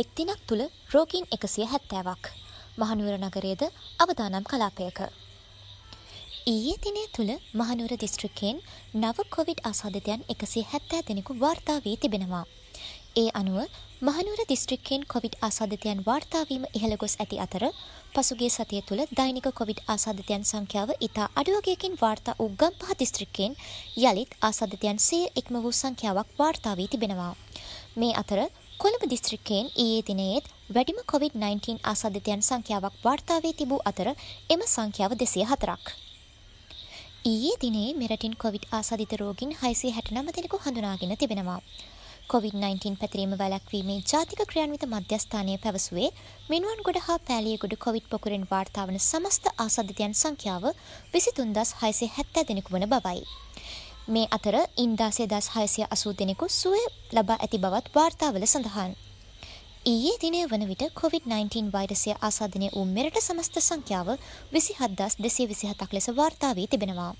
එක් දිනක් තුළ රෝගීන් එකසිය හැත්තෑවක් මහනුවර නගරයද අවදානම් කලාපයක. ඊයේ දිනය තුළ මහනුවර දිස්ත්‍රිකයෙන් නව කොවිඩ් අසාධතයන් එකසේ හැත්තෑ දෙනෙකු වාර්තා වී තිබෙනවා. ඒ අනුව මහනුවර දිස්ත්‍රික්කයෙන් කොවිඩ් ආසාධතයන් වාර්තාවීම ඉහළ ගොස් ඇති අතර පසුගේ සතිය තුළ දෛනික කොවිඩ් ආසාධතයන් සංඛ්‍යාව ඉතා අඩුවගයකින් වාර්තා වූ ගම්පහ දිස්ත්‍රික්කයෙන් යළිත් ආසාධතයන් සිය ඉක්ම වූ සංඛ්‍යාවක් වාර්තාාවී තිබෙනවා. මේ අතර කොළඹ දිස්ත්‍රික්කයෙන් ඊයේ දිනයේත් වැඩිම COVID-19 ආසාදිතයන් සංඛ්‍යාවක් වාර්තා වී තිබූ අතර එම සංඛ්‍යාව 204ක්. ඊයේ දිනේ මෙරටින් COVID ආසාදිත රෝගීන් 669 දෙනෙකු හඳුනාගෙන තිබෙනවා. COVID-19 පැතිරීම වැළැක්වීමේ ජාතික ක්‍රියාන්විත මධ්‍යස්ථානය පැවසුවේ මිනුවන් ගොඩ හා පෑලියගොඩ COVID පොකුරෙන් වාර්තා වන සමස්ත ආසාදිතයන් සංඛ්‍යාව 23670 දෙනෙකු වන බවයි. මේ අතර ඉන්දාසේ දස් හයසය අසූ දෙනෙකු සුවය ලබා ඇති බවත් වාර්තාවල සඳහන්. ඊයේ දිනය වන විට COොVID-19 වෛරසය ආසාධනය වූ මෙරට සමස්ත සංඛ්‍යාව විසි හද්දස් දෙසේ විසිහතක් ලෙස වාර්තාාවී තිබෙනවා.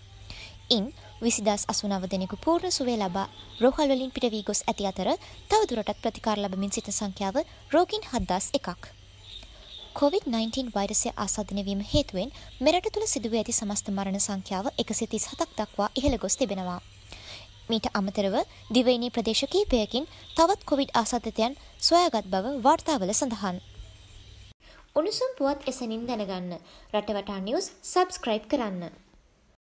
ඉන් විසිදස් අසුනාව දෙනෙකු පූර්ණ සුවේ ලබා රෝහල්වලින් පිටවී ගොස් ඇති අතර තවදුරටත් ප්‍රතිකාර ලබමින් සිට සංඛ්‍යාව රෝගින් හද්දස් එකක්. COොVID-19 වෛරසය ආසාධනය වීම හේතුවෙන් මෙරට තුළ සිදුව ඇති සමස්ත මරණ සංඛ්‍යාව එකසිතිස් හතක් දක්වා ඉහළ ගොස් තිබෙනවා. මීට අමතරව දිවයිනී ප්‍රදේශ කීපයකින් තවත් කොවිඩ් ආසාධතයන් සොයාගත් බව වාර්තාවල සඳහන්. උණුසුම් පුවත් එසනින් දැනගන්න රටවටා නිියස් සබස්ක්‍රයිබ් කරන්න.